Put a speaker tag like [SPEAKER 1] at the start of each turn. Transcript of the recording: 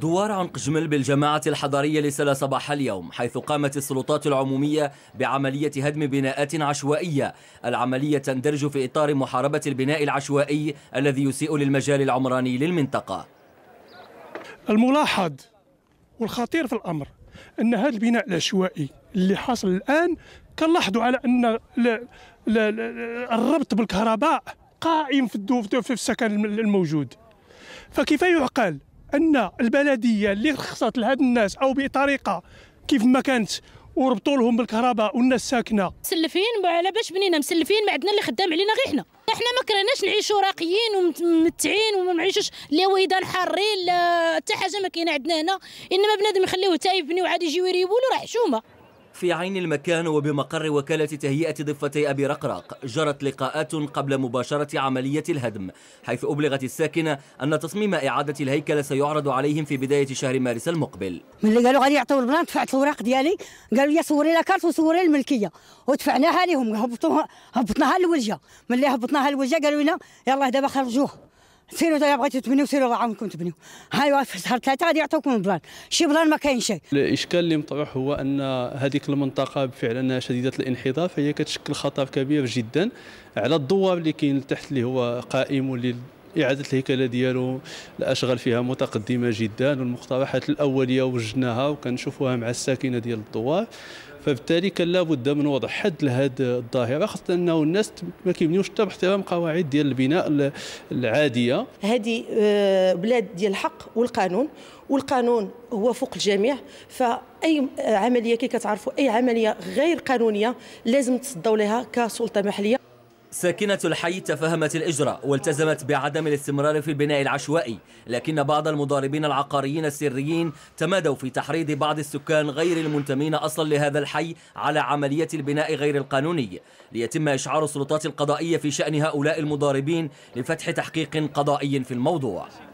[SPEAKER 1] دوار عنق جمل بالجماعة الحضرية لسلا صباح اليوم حيث قامت السلطات العمومية بعملية هدم بناءات عشوائية العملية تندرج في إطار محاربة البناء العشوائي الذي يسيء للمجال العمراني للمنطقة
[SPEAKER 2] الملاحظ والخطير في الأمر أن هذا البناء العشوائي اللي حاصل الآن كنلاحظوا على أن الربط بالكهرباء قائم في السكن الموجود فكيف يعقل ان البلديه اللي رخصت لهاد الناس او بطريقه كيف ما كانت وربطوا لهم بالكهرباء والناس ساكنه
[SPEAKER 3] مسلفين على باش بنينا مسلفين ما عندنا اللي خدام علينا غير حنا احنا ما كرهناش نعيشوا راقيين ومتعين وما نعيشوش لا ويدان حارين لا حتى حاجه ما كاينه عندنا هنا انما بنادم يخليوه تايب بنيو وعاد يجيو يريبوا له راه حشومه
[SPEAKER 1] في عين المكان وبمقر وكالة تهيئة ضفتي أبي رقراق جرت لقاءات قبل مباشرة عملية الهدم حيث أبلغت الساكنة أن تصميم إعادة الهيكل سيعرض عليهم في بداية شهر مارس المقبل
[SPEAKER 4] ملي قالوا غادي يعطوا البلان دفعت الأوراق ديالي قالوا لي صوري لاكارت وصوري الملكية ودفعناها لهم هبطوها هبطناها للوجهة ملي هبطناها للوجهة قالوا لنا يلاه دابا خرجوه سيروا اذا بغيتوا تبنيو سيروا عاونكم تبنيو هاي واقف شهر ثلاثه غادي يعطوكم البلان شي بلان ما كاين شيء
[SPEAKER 5] الاشكال اللي مطروح هو ان هذيك المنطقه فعلا شديده الانحدار فهي كتشكل خطر كبير جدا على الدوار اللي كاين تحت اللي هو قائم واللي إعادة الهيكلة ديالو الأشغال فيها متقدمة جدا والمقترحات الأولية وجدناها وكنشوفوها مع الساكنة ديال الدوار فبالتالي كان لابد من وضع حد لهذه الظاهره خاصه انه الناس ما كيبنيوش حتى باحترام قواعد ديال البناء العاديه
[SPEAKER 6] هذه آه، بلاد ديال الحق والقانون والقانون هو فوق الجميع فاي آه، عمليه كي كتعرفوا اي عمليه غير قانونيه لازم تصدوا لها كسلطه محليه
[SPEAKER 1] ساكنة الحي تفهمت الإجراء والتزمت بعدم الاستمرار في البناء العشوائي لكن بعض المضاربين العقاريين السريين تمادوا في تحريض بعض السكان غير المنتمين أصلا لهذا الحي على عملية البناء غير القانوني ليتم إشعار السلطات القضائية في شأن هؤلاء المضاربين لفتح تحقيق قضائي في الموضوع